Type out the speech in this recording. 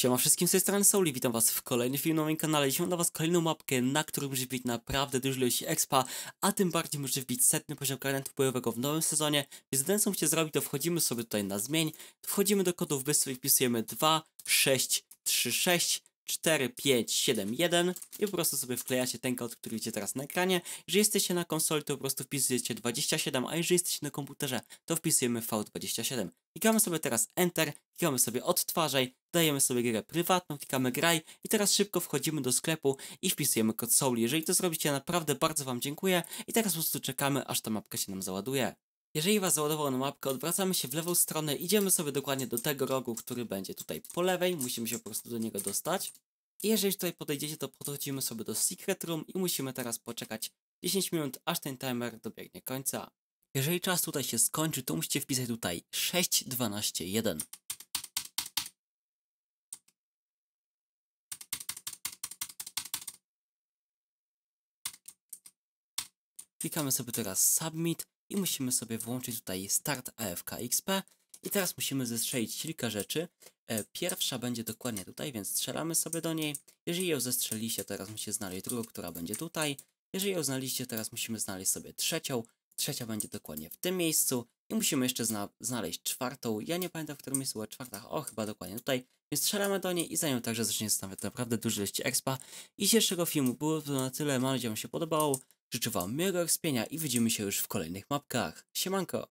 Siema wszystkim, z tej strony Souli, witam was w kolejnym filmie na moim kanale. Dzisiaj mam dla was kolejną mapkę, na której muszę wbić naprawdę dużo ilości expa, a tym bardziej muszę wbić setny poziom karnetu bojowego w nowym sezonie. Więc jedyne co zrobić, to wchodzimy sobie tutaj na zmień, wchodzimy do kodów bystwy i wpisujemy 2, 6, 3, 6, 4, 5, 7, 1 i po prostu sobie wklejacie ten kod, który widzicie teraz na ekranie. Jeżeli jesteście na konsoli, to po prostu wpisujecie 27, a jeżeli jesteście na komputerze, to wpisujemy V27. Klikamy sobie teraz Enter, klikamy sobie odtwarzaj, dajemy sobie grę prywatną, klikamy graj i teraz szybko wchodzimy do sklepu i wpisujemy kod Soul. Jeżeli to zrobicie, naprawdę bardzo Wam dziękuję i teraz po prostu czekamy, aż ta mapka się nam załaduje. Jeżeli Was załadowało na mapkę, odwracamy się w lewą stronę, idziemy sobie dokładnie do tego rogu, który będzie tutaj po lewej, musimy się po prostu do niego dostać. I jeżeli tutaj podejdziecie, to podchodzimy sobie do Secret Room i musimy teraz poczekać 10 minut, aż ten timer dobiegnie końca. Jeżeli czas tutaj się skończy, to musicie wpisać tutaj 6121. Klikamy sobie teraz Submit i musimy sobie włączyć tutaj Start AFK XP. I teraz musimy zestrzelić kilka rzeczy. E, pierwsza będzie dokładnie tutaj, więc strzelamy sobie do niej. Jeżeli ją zestrzeliście, teraz musimy znaleźć drugą, która będzie tutaj. Jeżeli ją znaliście, teraz musimy znaleźć sobie trzecią. Trzecia będzie dokładnie w tym miejscu. I musimy jeszcze zna znaleźć czwartą. Ja nie pamiętam, w którym miejscu była czwarta. O, chyba dokładnie tutaj. Więc strzelamy do niej i za nią także zacznie stawiać naprawdę duży liście expa. I dzisiejszego filmu było to na tyle. Mam nadzieję, Wam się podobało. Życzę Wam miłego wspienia i widzimy się już w kolejnych mapkach. Siemanko!